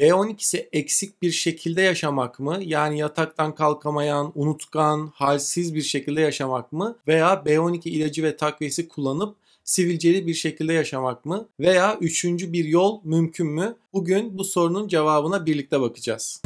B12'si e eksik bir şekilde yaşamak mı? Yani yataktan kalkamayan, unutkan, halsiz bir şekilde yaşamak mı? Veya B12 ilacı ve takviyesi kullanıp sivilceli bir şekilde yaşamak mı? Veya üçüncü bir yol mümkün mü? Bugün bu sorunun cevabına birlikte bakacağız.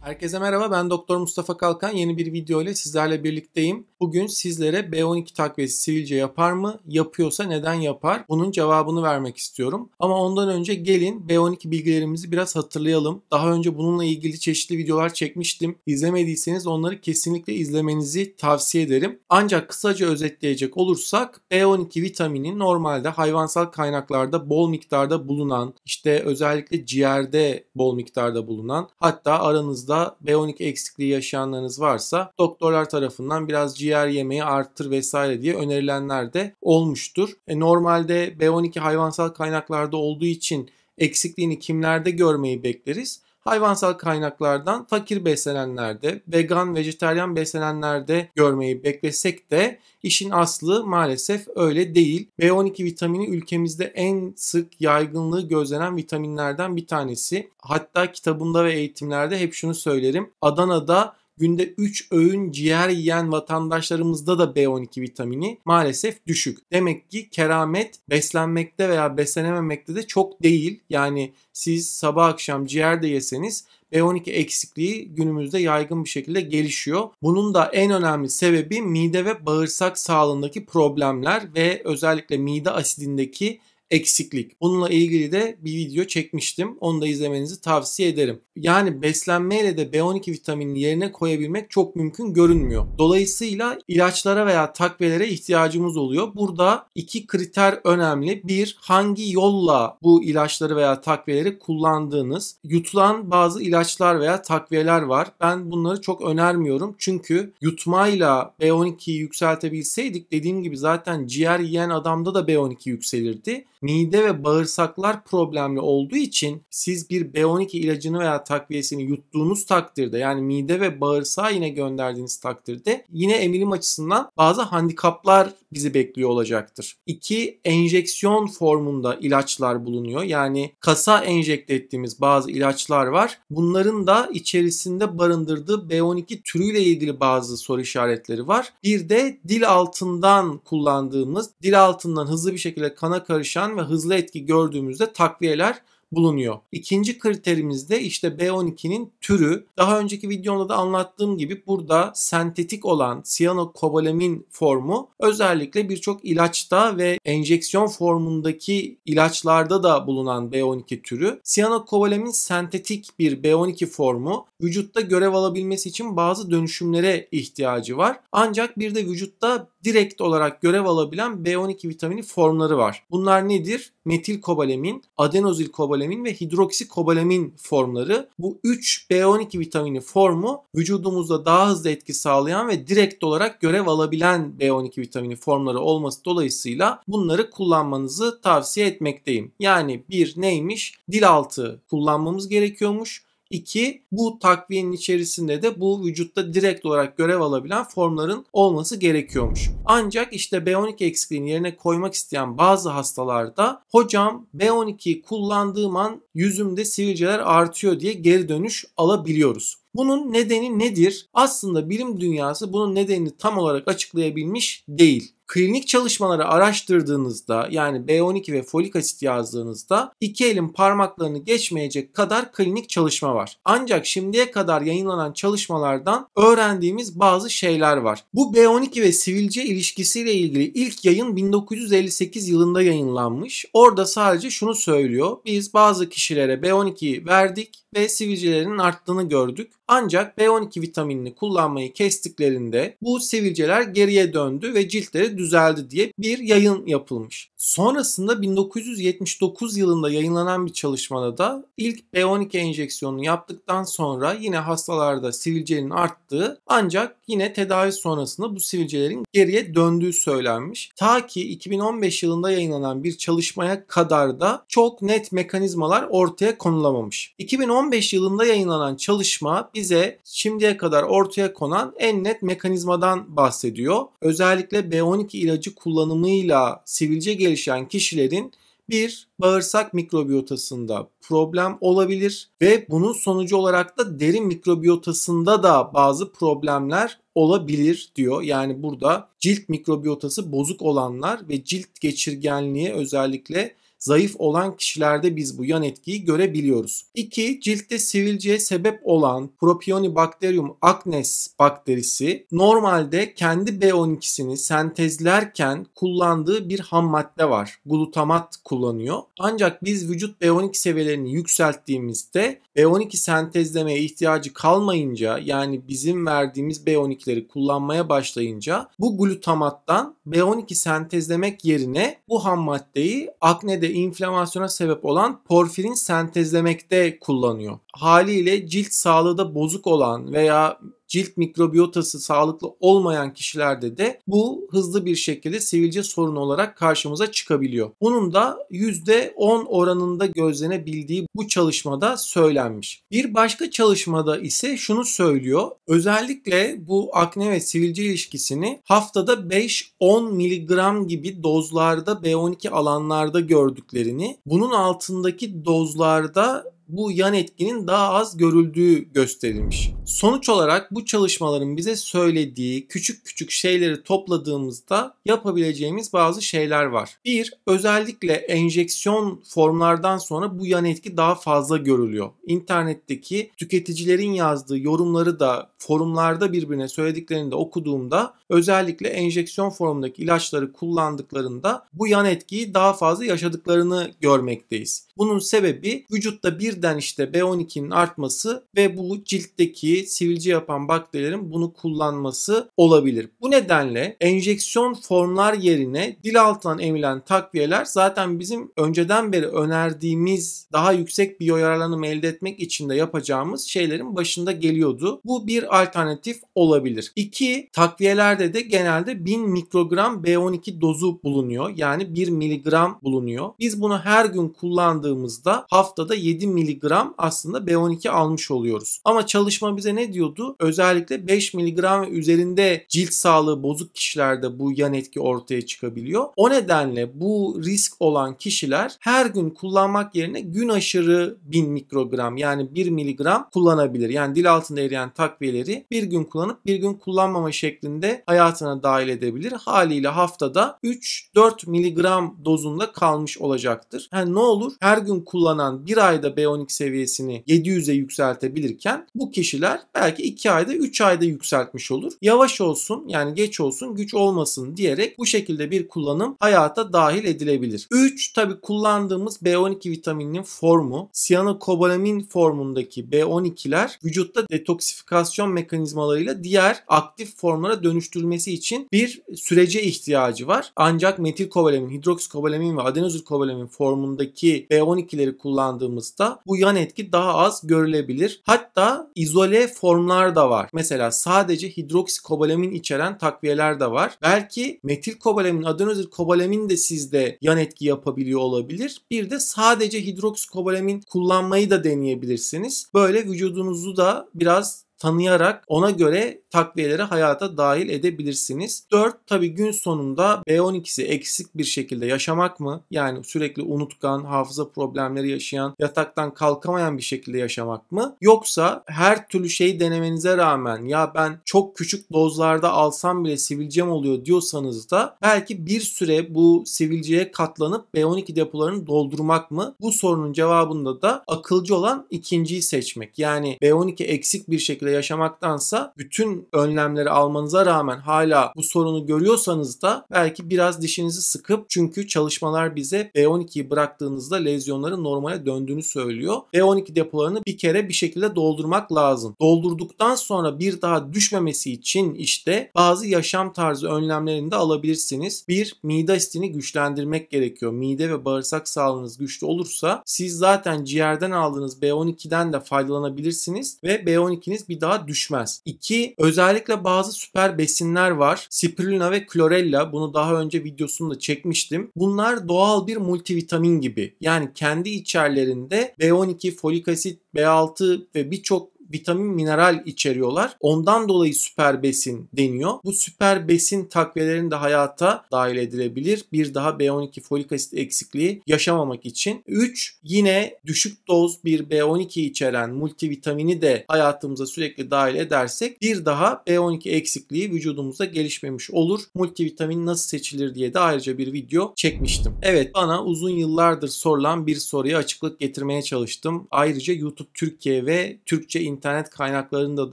Herkese merhaba ben Doktor Mustafa Kalkan yeni bir video ile sizlerle birlikteyim. Bugün sizlere B12 takviyesi sivilce yapar mı? Yapıyorsa neden yapar? Bunun cevabını vermek istiyorum. Ama ondan önce gelin B12 bilgilerimizi biraz hatırlayalım. Daha önce bununla ilgili çeşitli videolar çekmiştim. İzlemediyseniz onları kesinlikle izlemenizi tavsiye ederim. Ancak kısaca özetleyecek olursak B12 vitamini normalde hayvansal kaynaklarda bol miktarda bulunan, işte özellikle ciğerde bol miktarda bulunan, hatta aranızda B12 eksikliği yaşayanlarınız varsa doktorlar tarafından biraz ciğer ciğer yemeği arttır vesaire diye önerilenler de olmuştur. E, normalde B12 hayvansal kaynaklarda olduğu için eksikliğini kimlerde görmeyi bekleriz? hayvansal kaynaklardan fakir beslenenlerde, vegan, vejeteryan beslenenlerde görmeyi beklesek de işin aslı maalesef öyle değil. B12 vitamini ülkemizde en sık yaygınlığı gözlenen vitaminlerden bir tanesi. Hatta kitabımda ve eğitimlerde hep şunu söylerim. Adana'da günde 3 öğün ciğer yiyen vatandaşlarımızda da B12 vitamini maalesef düşük. Demek ki keramet beslenmekte veya beslenememekte de çok değil. Yani siz sabah akşam ciğer de yeseniz B12 eksikliği günümüzde yaygın bir şekilde gelişiyor. Bunun da en önemli sebebi mide ve bağırsak sağlığındaki problemler ve özellikle mide asidindeki eksiklik. Bununla ilgili de bir video çekmiştim. Onu da izlemenizi tavsiye ederim. Yani beslenmeyle de B12 vitaminini yerine koyabilmek çok mümkün görünmüyor. Dolayısıyla ilaçlara veya takviyelere ihtiyacımız oluyor. Burada iki kriter önemli. Bir, hangi yolla bu ilaçları veya takviyeleri kullandığınız. Yutulan bazı ilaçlar veya takviyeler var. Ben bunları çok önermiyorum. Çünkü yutmayla B12'yi yükseltebilseydik dediğim gibi zaten ciğer yiyen adamda da B12 yükselirdi mide ve bağırsaklar problemli olduğu için siz bir B12 ilacını veya takviyesini yuttuğunuz takdirde yani mide ve bağırsağa yine gönderdiğiniz takdirde yine emilim açısından bazı handikaplar bizi bekliyor olacaktır. İki Enjeksiyon formunda ilaçlar bulunuyor. Yani kasa enjekte ettiğimiz bazı ilaçlar var. Bunların da içerisinde barındırdığı B12 türüyle ilgili bazı soru işaretleri var. Bir de dil altından kullandığımız, dil altından hızlı bir şekilde kana karışan etken ve hızlı etki gördüğümüzde takviyeler bulunuyor. İkinci kriterimiz de işte B12'nin türü. Daha önceki videomda da anlattığım gibi burada sentetik olan siyanokobalamin formu özellikle birçok ilaçta ve enjeksiyon formundaki ilaçlarda da bulunan B12 türü. Siyanokobalamin sentetik bir B12 formu vücutta görev alabilmesi için bazı dönüşümlere ihtiyacı var. Ancak bir de vücutta direkt olarak görev alabilen B12 vitamini formları var. Bunlar nedir? Metil kobalamin, adenozil kobalamin ve hidroksi kobalamin formları. Bu 3 B12 vitamini formu vücudumuzda daha hızlı etki sağlayan ve direkt olarak görev alabilen B12 vitamini formları olması dolayısıyla bunları kullanmanızı tavsiye etmekteyim. Yani bir neymiş? Dil altı kullanmamız gerekiyormuş. İki, bu takviyenin içerisinde de bu vücutta direkt olarak görev alabilen formların olması gerekiyormuş. Ancak işte B12 eksikliğini yerine koymak isteyen bazı hastalarda hocam b 12 kullandığım an yüzümde sivilceler artıyor diye geri dönüş alabiliyoruz. Bunun nedeni nedir? Aslında bilim dünyası bunun nedenini tam olarak açıklayabilmiş değil klinik çalışmaları araştırdığınızda yani B12 ve folik asit yazdığınızda iki elin parmaklarını geçmeyecek kadar klinik çalışma var. Ancak şimdiye kadar yayınlanan çalışmalardan öğrendiğimiz bazı şeyler var. Bu B12 ve sivilce ilişkisiyle ilgili ilk yayın 1958 yılında yayınlanmış. Orada sadece şunu söylüyor. Biz bazı kişilere B12'yi verdik ve sivilcelerinin arttığını gördük. Ancak B12 vitaminini kullanmayı kestiklerinde bu sivilceler geriye döndü ve ciltleri düzeldi diye bir yayın yapılmış. Sonrasında 1979 yılında yayınlanan bir çalışmada da ilk B12 enjeksiyonunu yaptıktan sonra yine hastalarda sivilcenin arttığı ancak yine tedavi sonrasında bu sivilcelerin geriye döndüğü söylenmiş. Ta ki 2015 yılında yayınlanan bir çalışmaya kadar da çok net mekanizmalar ortaya konulamamış. 2015 yılında yayınlanan çalışma bize şimdiye kadar ortaya konan en net mekanizmadan bahsediyor. Özellikle B12 anki ilacı kullanımıyla sivilce gelişen kişilerin bir bağırsak mikrobiyotasında problem olabilir ve bunun sonucu olarak da deri mikrobiyotasında da bazı problemler olabilir diyor. Yani burada cilt mikrobiyotası bozuk olanlar ve cilt geçirgenliği özellikle zayıf olan kişilerde biz bu yan etkiyi görebiliyoruz. 2. Ciltte sivilceye sebep olan Propionibacterium acnes bakterisi normalde kendi B12'sini sentezlerken kullandığı bir ham madde var. Glutamat kullanıyor. Ancak biz vücut B12 seviyelerini yükselttiğimizde B12 sentezlemeye ihtiyacı kalmayınca yani bizim verdiğimiz B12'leri kullanmaya başlayınca bu glutamattan B12 sentezlemek yerine bu ham maddeyi aknede inflamasyona sebep olan porfirin sentezlemekte kullanıyor. Haliyle cilt sağlığı da bozuk olan veya cilt mikrobiyotası sağlıklı olmayan kişilerde de bu hızlı bir şekilde sivilce sorunu olarak karşımıza çıkabiliyor. Bunun da %10 oranında gözlenebildiği bu çalışmada söylenmiş. Bir başka çalışmada ise şunu söylüyor. Özellikle bu akne ve sivilce ilişkisini haftada 5-10 miligram gibi dozlarda B12 alanlarda gördüklerini, bunun altındaki dozlarda bu yan etkinin daha az görüldüğü gösterilmiş. Sonuç olarak bu çalışmaların bize söylediği küçük küçük şeyleri topladığımızda yapabileceğimiz bazı şeyler var. Bir, özellikle enjeksiyon formlardan sonra bu yan etki daha fazla görülüyor. İnternetteki tüketicilerin yazdığı yorumları da forumlarda birbirine söylediklerini de okuduğumda özellikle enjeksiyon formundaki ilaçları kullandıklarında bu yan etkiyi daha fazla yaşadıklarını görmekteyiz. Bunun sebebi vücutta bir birden işte B12'nin artması ve bu ciltteki sivilce yapan bakterilerin bunu kullanması olabilir. Bu nedenle enjeksiyon formlar yerine dil altından emilen takviyeler zaten bizim önceden beri önerdiğimiz daha yüksek bir yararlanım elde etmek için de yapacağımız şeylerin başında geliyordu. Bu bir alternatif olabilir. İki Takviyelerde de genelde 1000 mikrogram B12 dozu bulunuyor. Yani 1 miligram bulunuyor. Biz bunu her gün kullandığımızda haftada 7 miligram miligram aslında B12 almış oluyoruz. Ama çalışma bize ne diyordu? Özellikle 5 miligram üzerinde cilt sağlığı bozuk kişilerde bu yan etki ortaya çıkabiliyor. O nedenle bu risk olan kişiler her gün kullanmak yerine gün aşırı 1000 mikrogram yani 1 miligram kullanabilir. Yani dil altında eriyen takviyeleri bir gün kullanıp bir gün kullanmama şeklinde hayatına dahil edebilir. Haliyle haftada 3-4 miligram dozunda kalmış olacaktır. Yani ne olur? Her gün kullanan bir ayda B12 12 seviyesini 700'e yükseltebilirken bu kişiler belki 2 ayda 3 ayda yükseltmiş olur. Yavaş olsun yani geç olsun güç olmasın diyerek bu şekilde bir kullanım hayata dahil edilebilir. 3 tabi kullandığımız B12 vitamininin formu siyanokobalamin formundaki B12'ler vücutta detoksifikasyon mekanizmalarıyla diğer aktif formlara dönüştürmesi için bir sürece ihtiyacı var. Ancak metilkobalamin, hidroksikobalamin ve adenozilkobalamin formundaki B12'leri kullandığımızda bu yan etki daha az görülebilir. Hatta izole formlar da var. Mesela sadece hidroksikobalamin içeren takviyeler de var. Belki metil kobalamin, adenozil kobalamin de sizde yan etki yapabiliyor olabilir. Bir de sadece hidroksikobalamin kullanmayı da deneyebilirsiniz. Böyle vücudunuzu da biraz tanıyarak ona göre takviyeleri hayata dahil edebilirsiniz. 4 tabi gün sonunda B12'si eksik bir şekilde yaşamak mı? Yani sürekli unutkan, hafıza problemleri yaşayan, yataktan kalkamayan bir şekilde yaşamak mı? Yoksa her türlü şeyi denemenize rağmen ya ben çok küçük dozlarda alsam bile sivilcem oluyor diyorsanız da belki bir süre bu sivilceye katlanıp B12 depolarını doldurmak mı? Bu sorunun cevabında da akılcı olan ikinciyi seçmek. Yani B12 eksik bir şekilde yaşamaktansa bütün önlemleri almanıza rağmen hala bu sorunu görüyorsanız da belki biraz dişinizi sıkıp çünkü çalışmalar bize B12'yi e bıraktığınızda lezyonların normale döndüğünü söylüyor. B12 e depolarını bir kere bir şekilde doldurmak lazım. Doldurduktan sonra bir daha düşmemesi için işte bazı yaşam tarzı önlemlerini de alabilirsiniz. Bir, mide asitini güçlendirmek gerekiyor. Mide ve bağırsak sağlığınız güçlü olursa siz zaten ciğerden aldığınız B12'den de faydalanabilirsiniz ve B12'niz bir daha düşmez. İki, Özellikle bazı süper besinler var. Spirulina ve chlorella. Bunu daha önce videosunda çekmiştim. Bunlar doğal bir multivitamin gibi. Yani kendi içerlerinde B12, folik asit, B6 ve birçok vitamin mineral içeriyorlar. Ondan dolayı süper besin deniyor. Bu süper besin takviyelerinin de hayata dahil edilebilir. Bir daha B12 folik asit eksikliği yaşamamak için. 3. Yine düşük doz bir B12 içeren multivitamini de hayatımıza sürekli dahil edersek bir daha B12 eksikliği vücudumuzda gelişmemiş olur. Multivitamin nasıl seçilir diye de ayrıca bir video çekmiştim. Evet bana uzun yıllardır sorulan bir soruya açıklık getirmeye çalıştım. Ayrıca YouTube Türkiye ve Türkçe internet internet kaynaklarında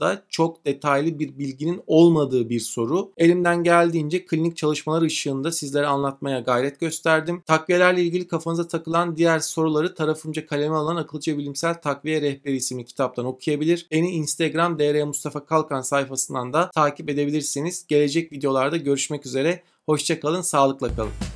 da çok detaylı bir bilginin olmadığı bir soru. Elimden geldiğince klinik çalışmalar ışığında sizlere anlatmaya gayret gösterdim. Takviyelerle ilgili kafanıza takılan diğer soruları tarafımca kaleme alan Akılcı Bilimsel Takviye Rehberi isimli kitaptan okuyabilir. Beni Instagram DR Mustafa Kalkan sayfasından da takip edebilirsiniz. Gelecek videolarda görüşmek üzere. Hoşçakalın, sağlıkla kalın.